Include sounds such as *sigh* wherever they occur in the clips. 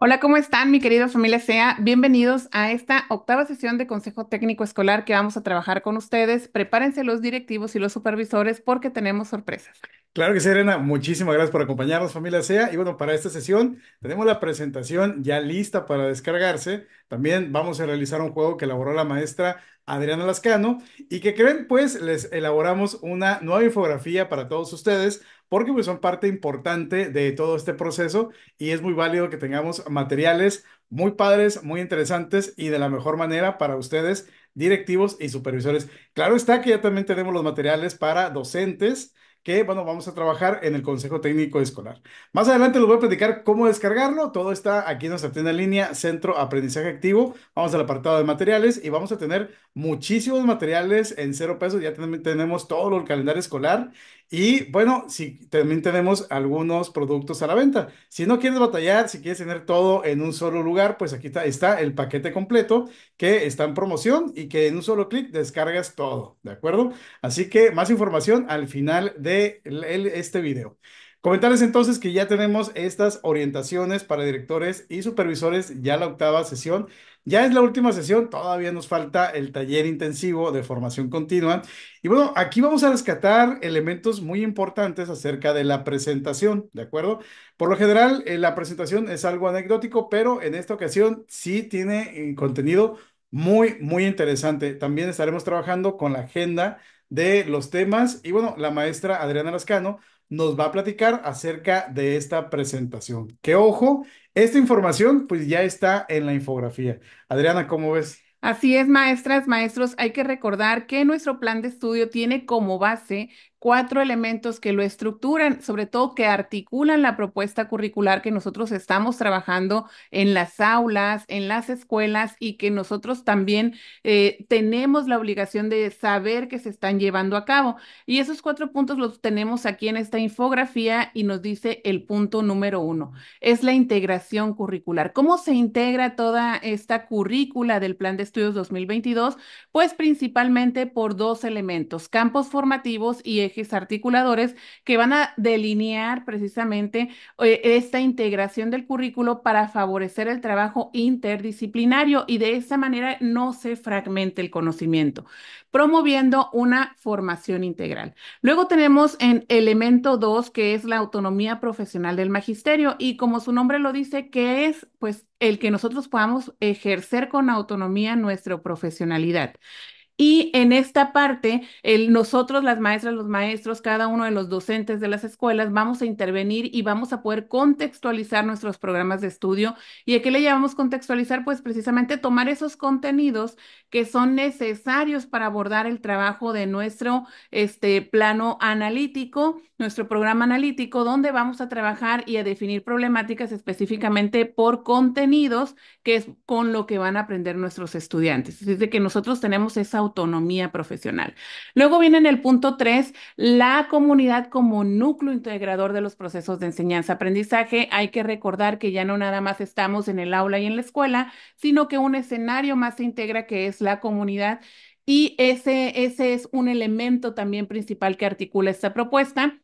Hola, ¿cómo están, mi querida familia SEA? Bienvenidos a esta octava sesión de Consejo Técnico Escolar que vamos a trabajar con ustedes. Prepárense los directivos y los supervisores porque tenemos sorpresas. Claro que sí, Elena. Muchísimas gracias por acompañarnos, familia SEA. Y bueno, para esta sesión tenemos la presentación ya lista para descargarse. También vamos a realizar un juego que elaboró la maestra Adriana Lascano y que creen, pues les elaboramos una nueva infografía para todos ustedes porque pues son parte importante de todo este proceso y es muy válido que tengamos materiales muy padres, muy interesantes y de la mejor manera para ustedes, directivos y supervisores. Claro está que ya también tenemos los materiales para docentes que, bueno, vamos a trabajar en el Consejo Técnico Escolar. Más adelante les voy a platicar cómo descargarlo. Todo está aquí en nuestra tienda en línea, Centro Aprendizaje Activo. Vamos al apartado de materiales y vamos a tener muchísimos materiales en cero pesos. Ya tenemos todo el calendario escolar y bueno, si, también tenemos algunos productos a la venta. Si no quieres batallar, si quieres tener todo en un solo lugar, pues aquí está, el paquete completo que está en promoción y que en un solo clic descargas todo, ¿de acuerdo? Así que más información al final de este video. Comentarles entonces que ya tenemos estas orientaciones para directores y supervisores, ya la octava sesión ya es la última sesión, todavía nos falta el taller intensivo de formación continua. Y bueno, aquí vamos a rescatar elementos muy importantes acerca de la presentación, ¿de acuerdo? Por lo general, eh, la presentación es algo anecdótico, pero en esta ocasión sí tiene eh, contenido muy, muy interesante. También estaremos trabajando con la agenda de los temas y bueno, la maestra Adriana Lascano nos va a platicar acerca de esta presentación. ¡Qué ojo, esta información pues ya está en la infografía. Adriana, ¿cómo ves? Así es, maestras, maestros, hay que recordar que nuestro plan de estudio tiene como base cuatro elementos que lo estructuran, sobre todo que articulan la propuesta curricular que nosotros estamos trabajando en las aulas, en las escuelas y que nosotros también eh, tenemos la obligación de saber que se están llevando a cabo. Y esos cuatro puntos los tenemos aquí en esta infografía y nos dice el punto número uno, es la integración curricular. ¿Cómo se integra toda esta currícula del Plan de Estudios 2022? Pues principalmente por dos elementos, campos formativos y ejercicios articuladores que van a delinear precisamente eh, esta integración del currículo para favorecer el trabajo interdisciplinario y de esa manera no se fragmente el conocimiento, promoviendo una formación integral. Luego tenemos en elemento dos que es la autonomía profesional del magisterio y como su nombre lo dice, que es pues el que nosotros podamos ejercer con autonomía nuestra profesionalidad. Y en esta parte, el, nosotros, las maestras, los maestros, cada uno de los docentes de las escuelas, vamos a intervenir y vamos a poder contextualizar nuestros programas de estudio. ¿Y a qué le llamamos contextualizar? Pues precisamente tomar esos contenidos que son necesarios para abordar el trabajo de nuestro este, plano analítico, nuestro programa analítico, donde vamos a trabajar y a definir problemáticas específicamente por contenidos, que es con lo que van a aprender nuestros estudiantes. Es decir, que nosotros tenemos esa autonomía profesional. Luego viene en el punto tres, la comunidad como núcleo integrador de los procesos de enseñanza-aprendizaje. Hay que recordar que ya no nada más estamos en el aula y en la escuela, sino que un escenario más se integra que es la comunidad y ese, ese es un elemento también principal que articula esta propuesta.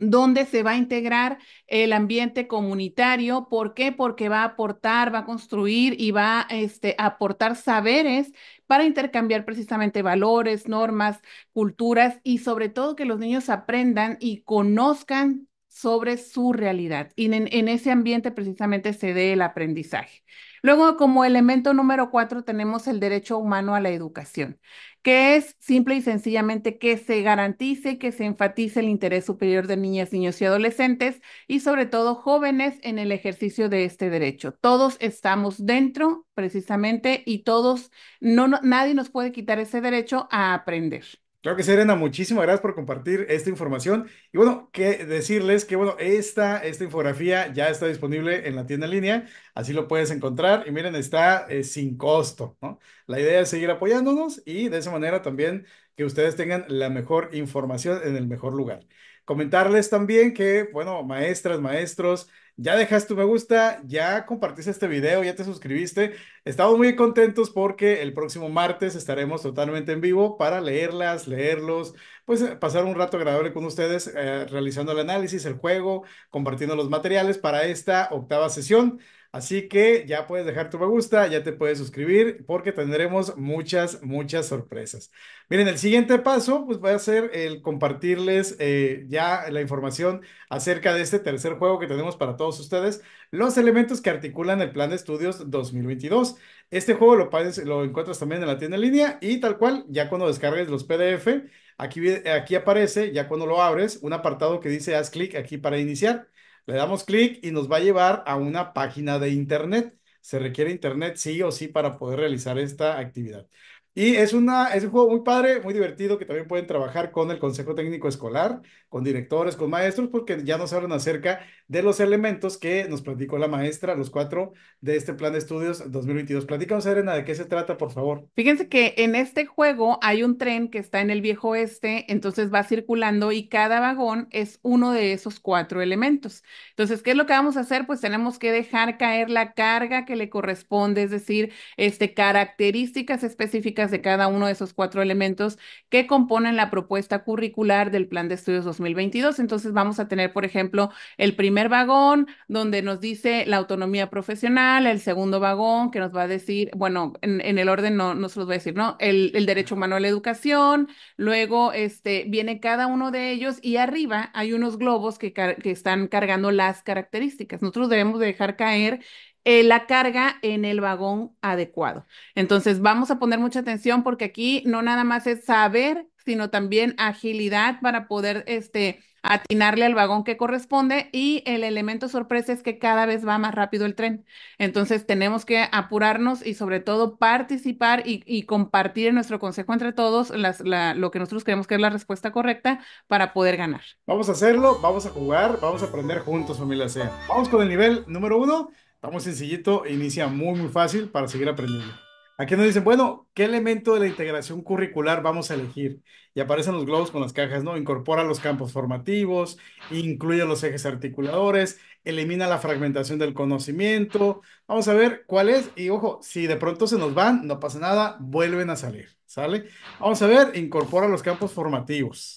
Dónde se va a integrar el ambiente comunitario. ¿Por qué? Porque va a aportar, va a construir y va este, a aportar saberes para intercambiar precisamente valores, normas, culturas y sobre todo que los niños aprendan y conozcan sobre su realidad. Y en ese ambiente precisamente se dé el aprendizaje. Luego, como elemento número cuatro, tenemos el derecho humano a la educación que es simple y sencillamente que se garantice que se enfatice el interés superior de niñas, niños y adolescentes y sobre todo jóvenes en el ejercicio de este derecho. Todos estamos dentro precisamente y todos, no nadie nos puede quitar ese derecho a aprender. Creo que sí, Elena, muchísimas gracias por compartir esta información. Y bueno, que decirles que bueno, esta, esta infografía ya está disponible en la tienda línea, así lo puedes encontrar. Y miren, está eh, sin costo, La idea es seguir apoyándonos y de esa manera también que ustedes tengan la mejor información en el mejor lugar. Comentarles también que, bueno, maestras, maestros, ya dejaste tu me gusta, ya compartiste este video, ya te suscribiste. Estamos muy contentos porque el próximo martes estaremos totalmente en vivo para leerlas, leerlos, pues eh, pasar un rato agradable con ustedes, eh, realizando el análisis, el juego, compartiendo los materiales para esta octava sesión. Así que ya puedes dejar tu me gusta, ya te puedes suscribir porque tendremos muchas, muchas sorpresas. Miren, el siguiente paso pues va a ser el compartirles eh, ya la información acerca de este tercer juego que tenemos para todos ustedes, los elementos que articulan el plan de estudios 2022. Este juego lo, lo encuentras también en la tienda en línea y tal cual, ya cuando descargues los PDF, aquí, aquí aparece, ya cuando lo abres, un apartado que dice haz clic aquí para iniciar. Le damos clic y nos va a llevar a una página de internet. Se requiere internet sí o sí para poder realizar esta actividad. Y es, una, es un juego muy padre, muy divertido, que también pueden trabajar con el Consejo Técnico Escolar, con directores, con maestros, porque ya nos hablan acerca de los elementos que nos platicó la maestra, los cuatro de este plan de estudios 2022. Platícanos, Serena, de qué se trata, por favor. Fíjense que en este juego hay un tren que está en el viejo este entonces va circulando y cada vagón es uno de esos cuatro elementos. Entonces, ¿qué es lo que vamos a hacer? Pues tenemos que dejar caer la carga que le corresponde, es decir, este, características específicas de cada uno de esos cuatro elementos que componen la propuesta curricular del Plan de Estudios 2022. Entonces vamos a tener, por ejemplo, el primer vagón donde nos dice la autonomía profesional, el segundo vagón que nos va a decir, bueno, en, el orden no, no se los va a decir, ¿no? El, el derecho humano a la educación, luego este, viene cada uno de ellos y arriba hay unos globos que, que están cargando las características. Nosotros debemos dejar caer eh, la carga en el vagón adecuado. Entonces, vamos a poner mucha atención porque aquí no nada más es saber, sino también agilidad para poder este, atinarle al vagón que corresponde y el elemento sorpresa es que cada vez va más rápido el tren. Entonces tenemos que apurarnos y sobre todo participar y, compartir en nuestro consejo entre todos lo que nosotros creemos que es la respuesta correcta para poder ganar. Vamos a hacerlo, vamos a jugar, vamos a aprender juntos familia sea. Vamos con el nivel número uno vamos sencillito, inicia muy, muy fácil para seguir aprendiendo. Aquí nos dicen, bueno, ¿qué elemento de la integración curricular vamos a elegir? Y aparecen los globos con las cajas, ¿no? Incorpora los campos formativos, incluye los ejes articuladores, elimina la fragmentación del conocimiento. Vamos a ver cuál es. Y ojo, si de pronto se nos van, no pasa nada, vuelven a salir, ¿sale? Vamos a ver, incorpora los campos formativos.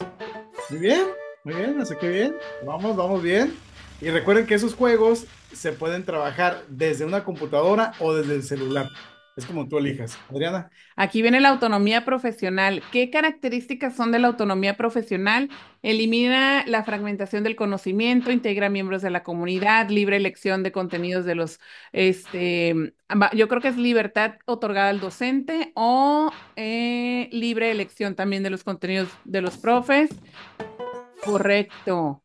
Muy bien, muy bien, así que bien. Vamos, vamos bien. Y recuerden que esos juegos se pueden trabajar desde una computadora o desde el celular. Es como tú elijas. Adriana. Aquí viene la autonomía profesional. ¿Qué características son de la autonomía profesional? Elimina la fragmentación del conocimiento, integra miembros de la comunidad, libre elección de contenidos de los, este, yo creo que es libertad otorgada al docente o eh, libre elección también de los contenidos de los profes. Correcto.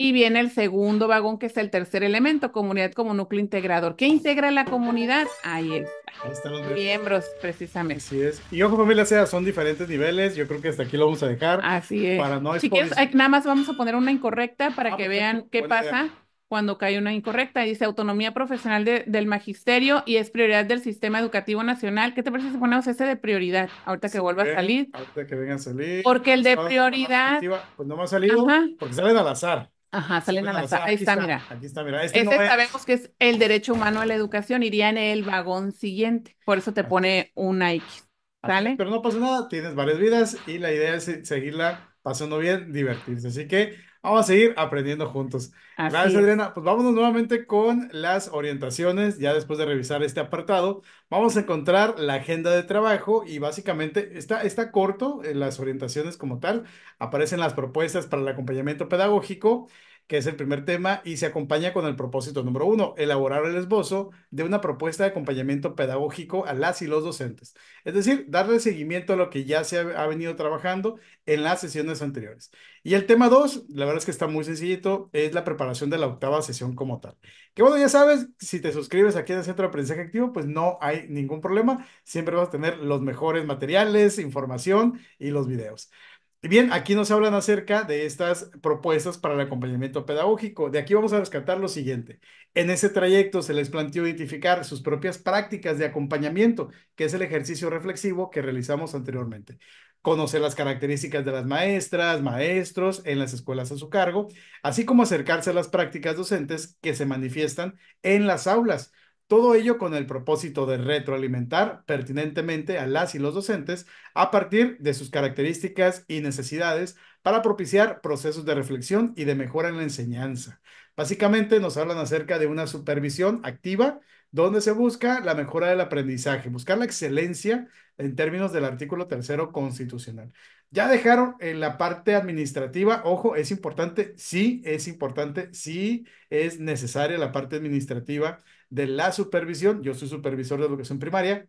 Y viene el segundo vagón, que es el tercer elemento, comunidad como núcleo integrador. ¿Qué integra la comunidad? Ahí está. Ahí están los miembros, precisamente. Así es. Y ojo, familia, sea, son diferentes niveles. Yo creo que hasta aquí lo vamos a dejar. Así es. Para no si quieres, nada más vamos a poner una incorrecta para ah, que vean qué pasa. Cuando cae una incorrecta, dice autonomía profesional del magisterio y es prioridad del sistema educativo nacional. ¿Qué te parece si ponemos ese de prioridad? Ahorita que vuelva a salir. Ahorita que venga a salir. Porque el de prioridad. Pues no me ha salido porque salen al azar. Ajá, salen a la sala. ahí está, mira. Aquí Este, sabemos que es el derecho humano a la educación, iría en el vagón siguiente. Por eso te ah. pone una X. ¿Sale? Pero no pasa nada, tienes varias vidas y la idea es seguirla pasando bien, divertirse. Así que Vamos a seguir aprendiendo juntos. Gracias, Elena. Pues vámonos nuevamente con las orientaciones. Ya después de revisar este apartado, vamos a encontrar la agenda de trabajo y básicamente está, está corto en eh, las orientaciones como tal. Aparecen las propuestas para el acompañamiento pedagógico que es el primer tema, y se acompaña con el propósito número uno, elaborar el esbozo de una propuesta de acompañamiento pedagógico a las y los docentes. Es decir, darle seguimiento a lo que ya se ha, venido trabajando en las sesiones anteriores. Y el tema dos, la verdad es que está muy sencillito, es la preparación de la octava sesión como tal. Que bueno, ya sabes, si te suscribes aquí en el Centro de Aprendizaje Activo, pues no hay ningún problema, siempre vas a tener los mejores materiales, información y los videos. Bien, aquí nos hablan acerca de estas propuestas para el acompañamiento pedagógico. De aquí vamos a rescatar lo siguiente. En ese trayecto se les planteó identificar sus propias prácticas de acompañamiento, que es el ejercicio reflexivo que realizamos anteriormente. Conocer las características de las maestras, maestros en las escuelas a su cargo, así como acercarse a las prácticas docentes que se manifiestan en las aulas todo ello con el propósito de retroalimentar pertinentemente a las y los docentes a partir de sus características y necesidades para propiciar procesos de reflexión y de mejora en la enseñanza. Básicamente nos hablan acerca de una supervisión activa donde se busca la mejora del aprendizaje, buscar la excelencia en términos del artículo tercero constitucional. Ya dejaron en la parte administrativa, ojo, es importante, sí, es importante, sí, es necesaria la parte administrativa de la supervisión. Yo soy supervisor de educación primaria,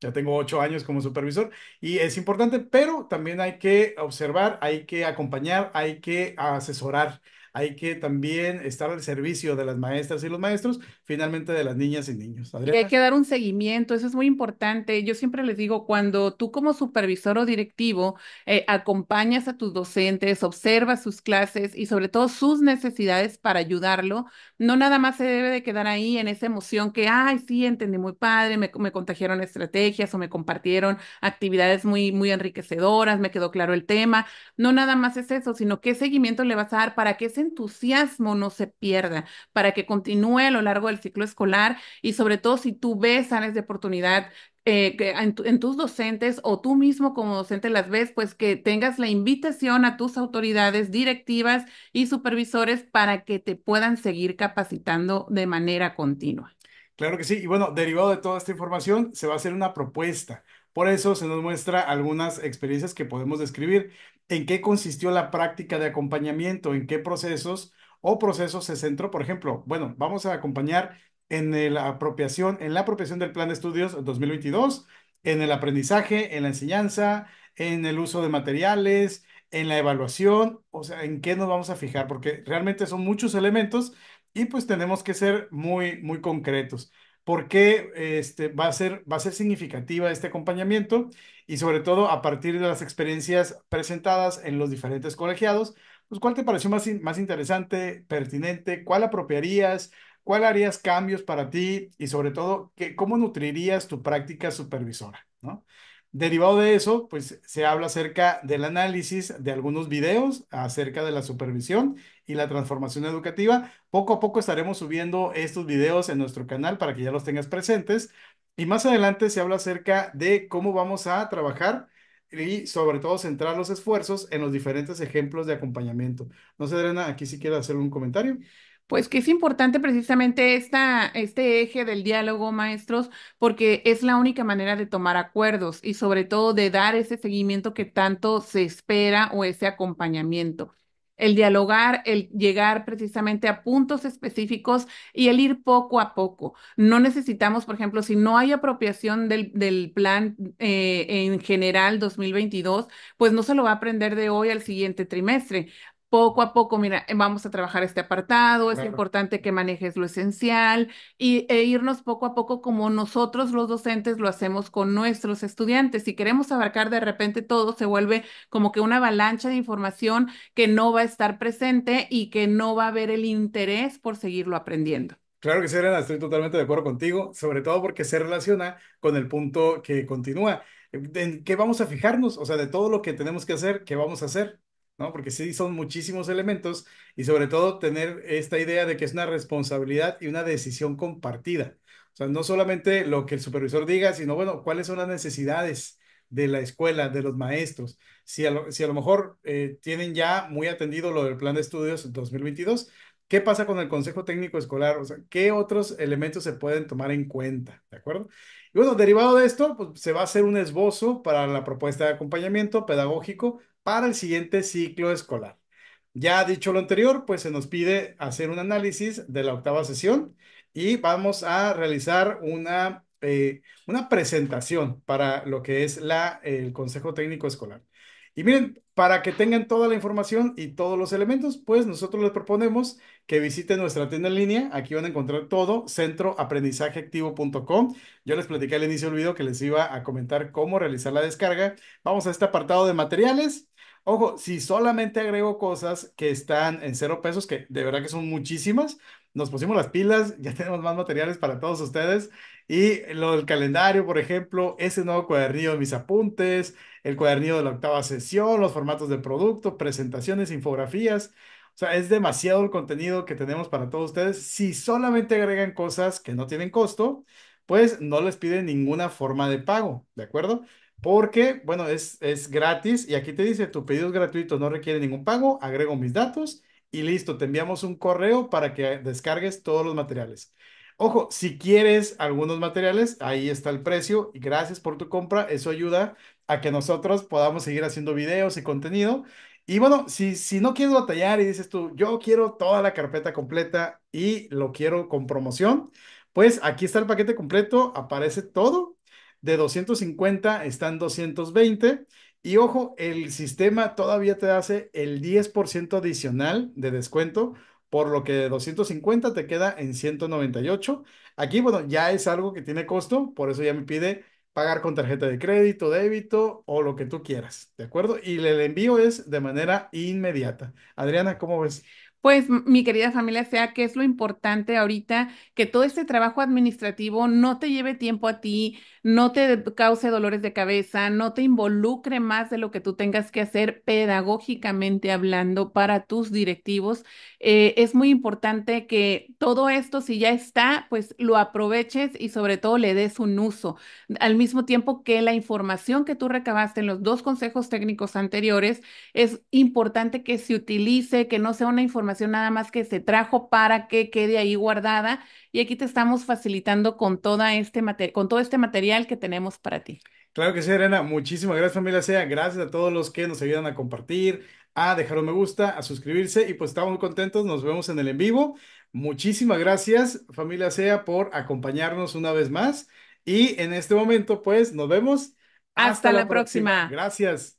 ya tengo ocho años como supervisor y es importante, pero también hay que observar, hay que acompañar, hay que asesorar hay que también estar al servicio de las maestras y los maestros, finalmente de las niñas y niños. hay que dar un seguimiento, eso es muy importante. Yo siempre les digo, cuando tú como supervisor o directivo eh, acompañas a tus docentes, observas sus clases y sobre todo sus necesidades para ayudarlo, no nada más se debe de quedar ahí en esa emoción que, ay, sí, entendí muy padre, me, me contagiaron estrategias o me compartieron actividades muy, muy enriquecedoras, me quedó claro el tema. No nada más es eso, sino qué seguimiento le vas a dar para que se entusiasmo no se pierda para que continúe a lo largo del ciclo escolar y sobre todo si tú ves áreas de oportunidad eh, en, tus docentes o tú mismo como docente las ves, pues que tengas la invitación a tus autoridades directivas y supervisores para que te puedan seguir capacitando de manera continua. Claro que sí. Y bueno, derivado de toda esta información, se va a hacer una propuesta. Por eso se nos muestra algunas experiencias que podemos describir en qué consistió la práctica de acompañamiento, en qué procesos o procesos se centró. Por ejemplo, bueno, vamos a acompañar en la apropiación, en la apropiación del plan de estudios 2022, en el aprendizaje, en la enseñanza, en el uso de materiales, en la evaluación, o sea, en qué nos vamos a fijar, porque realmente son muchos elementos y pues tenemos que ser muy, muy concretos por qué este, va, a ser, significativa este acompañamiento y sobre todo a partir de las experiencias presentadas en los diferentes colegiados, pues cuál te pareció más, interesante, pertinente, cuál apropiarías, cuál harías cambios para ti y sobre todo cómo nutrirías tu práctica supervisora, Derivado de eso, pues se habla acerca del análisis de algunos videos acerca de la supervisión y la transformación educativa. Poco a poco estaremos subiendo estos videos en nuestro canal para que ya los tengas presentes. Y más adelante se habla acerca de cómo vamos a trabajar y sobre todo centrar los esfuerzos en los diferentes ejemplos de acompañamiento. No sé, drena aquí si quieres hacer un comentario. Pues que es importante precisamente esta, este eje del diálogo, maestros, porque es la única manera de tomar acuerdos y sobre todo de dar ese seguimiento que tanto se espera o ese acompañamiento el dialogar, el llegar precisamente a puntos específicos y el ir poco a poco. No necesitamos, por ejemplo, si no hay apropiación del, plan eh, en general 2022, pues no se lo va a aprender de hoy al siguiente trimestre poco a poco, mira, eh, vamos a trabajar este apartado, es importante que manejes lo esencial y, e irnos poco a poco como nosotros los docentes lo hacemos con nuestros estudiantes. Si queremos abarcar de repente todo, se vuelve como que una avalancha de información que no va a estar presente y que no va a haber el interés por seguirlo aprendiendo. Claro que sí, Elena, estoy totalmente de acuerdo contigo, sobre todo porque se relaciona con el punto que continúa. Eh, ¿En qué vamos a fijarnos? O sea, de todo lo que tenemos que hacer, ¿qué vamos a hacer? ¿no? Porque sí son muchísimos elementos y sobre todo tener esta idea de que es una responsabilidad y una decisión compartida. O sea, no solamente lo que el supervisor diga, sino, bueno, cuáles son las necesidades de la escuela, de los maestros. Si a lo, si a lo mejor eh, tienen ya muy atendido lo del plan de estudios 2022, ¿qué pasa con el Consejo Técnico Escolar? O sea, ¿qué otros elementos se pueden tomar en cuenta? ¿De acuerdo? Y bueno, derivado de esto, pues, se va a hacer un esbozo para la propuesta de acompañamiento pedagógico para el siguiente ciclo escolar. Ya dicho lo anterior, pues se nos pide hacer un análisis de la octava sesión y vamos a realizar una, eh, una presentación para lo que es la, el Consejo Técnico Escolar. Y miren, para que tengan toda la información y todos los elementos, pues nosotros les proponemos que visiten nuestra tienda en línea. Aquí van a encontrar todo, centroaprendizajeactivo.com. Yo les platicé al inicio del video que les iba a comentar cómo realizar la descarga. Vamos a este apartado de materiales Ojo, si solamente agrego cosas que están en cero pesos, que de verdad que son muchísimas, nos pusimos las pilas, ya *laughs* tenemos más materiales para todos ustedes. Y lo del calendario, por ejemplo, ese nuevo cuadernillo de mis apuntes, el cuadernillo de la octava sesión, los formatos de producto, presentaciones, infografías. O sea, es demasiado el contenido que tenemos para todos ustedes. Si solamente agregan cosas que no tienen costo, pues no les piden ninguna forma de pago, ¿de acuerdo? porque, bueno, es, gratis y aquí te dice, tu pedido es gratuito, no requiere ningún pago, agrego mis datos y listo, te enviamos un correo para que descargues todos los materiales. Ojo, si quieres algunos materiales, ahí está el precio. y Gracias por tu compra. Eso ayuda a que nosotros podamos seguir haciendo videos y contenido. Y bueno, si, si no quieres batallar y dices tú, yo quiero toda la carpeta completa y lo quiero con promoción, pues aquí está el paquete completo, aparece todo de 250 están 220. Y ojo, el sistema todavía te hace el 10% adicional de descuento, por lo que de 250 te queda en 198. Aquí, bueno, ya es algo que tiene costo, por eso ya me pide pagar con tarjeta de crédito, débito o lo que tú quieras, ¿de acuerdo? Y el envío es de manera inmediata. Adriana, ¿cómo ves? Pues mi querida familia, sea que es lo importante ahorita, que todo este trabajo administrativo no te lleve tiempo a ti, no te cause dolores de cabeza, no te involucre más de lo que tú tengas que hacer pedagógicamente hablando para tus directivos. Eh, es muy importante que todo esto, si ya está, pues lo aproveches y sobre todo le des un uso. Al mismo tiempo que la información que tú recabaste en los dos consejos técnicos anteriores, es importante que se utilice, que no sea una información nada más que se trajo para que quede ahí guardada y aquí te estamos facilitando con, toda este con todo este material que tenemos para ti. Claro que sí, Elena. Muchísimas gracias, familia SEA. Gracias a todos los que nos ayudan a compartir, a dejar un me gusta, a suscribirse y pues estamos contentos. Nos vemos en el en vivo. Muchísimas gracias, familia SEA, por acompañarnos una vez más. Y en este momento, pues, nos vemos. Hasta, la, próxima. Gracias.